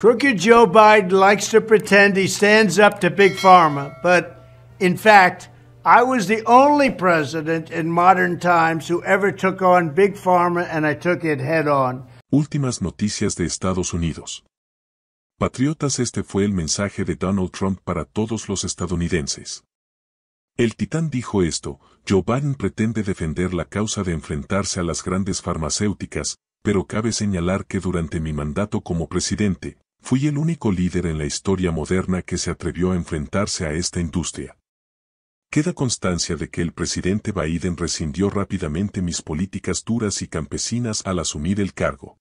Crooked Joe Biden likes to pretend he stands up to Big Pharma, but in fact, I was the only president in modern times who ever took on Big Pharma and I took it head on. Últimas noticias de Estados Unidos. Patriotas, este fue el mensaje de Donald Trump para todos los estadounidenses. El titán dijo esto, Joe Biden pretende defender la causa de enfrentarse a las grandes farmacéuticas, pero cabe señalar que durante mi mandato como presidente, fui el único líder en la historia moderna que se atrevió a enfrentarse a esta industria. Queda constancia de que el presidente Biden rescindió rápidamente mis políticas duras y campesinas al asumir el cargo.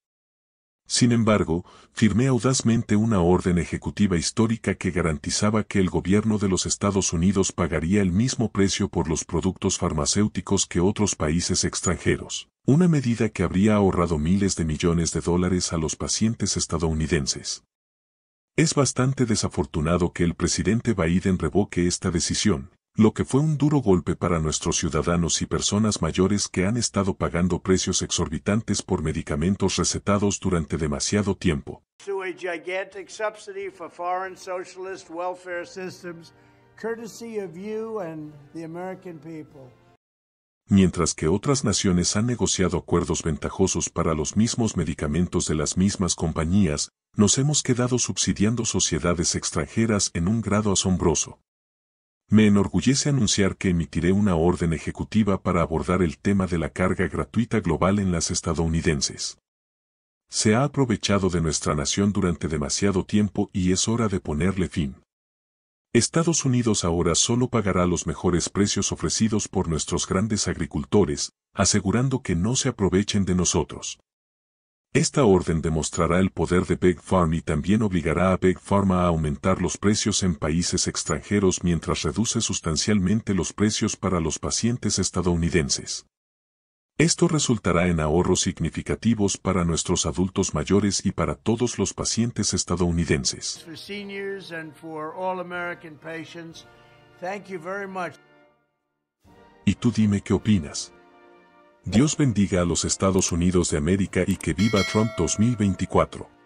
Sin embargo, firmé audazmente una orden ejecutiva histórica que garantizaba que el gobierno de los Estados Unidos pagaría el mismo precio por los productos farmacéuticos que otros países extranjeros, una medida que habría ahorrado miles de millones de dólares a los pacientes estadounidenses. Es bastante desafortunado que el presidente Biden revoque esta decisión, lo que fue un duro golpe para nuestros ciudadanos y personas mayores que han estado pagando precios exorbitantes por medicamentos recetados durante demasiado tiempo. Mientras que otras naciones han negociado acuerdos ventajosos para los mismos medicamentos de las mismas compañías, nos hemos quedado subsidiando sociedades extranjeras en un grado asombroso. Me enorgullece anunciar que emitiré una orden ejecutiva para abordar el tema de la carga gratuita global en las estadounidenses. Se ha aprovechado de nuestra nación durante demasiado tiempo y es hora de ponerle fin. Estados Unidos ahora solo pagará los mejores precios ofrecidos por nuestros grandes agricultores, asegurando que no se aprovechen de nosotros. Esta orden demostrará el poder de Big Pharma y también obligará a Big Pharma a aumentar los precios en países extranjeros mientras reduce sustancialmente los precios para los pacientes estadounidenses. Esto resultará en ahorros significativos para nuestros adultos mayores y para todos los pacientes estadounidenses. Y tú dime qué opinas. Dios bendiga a los Estados Unidos de América y que viva Trump 2024.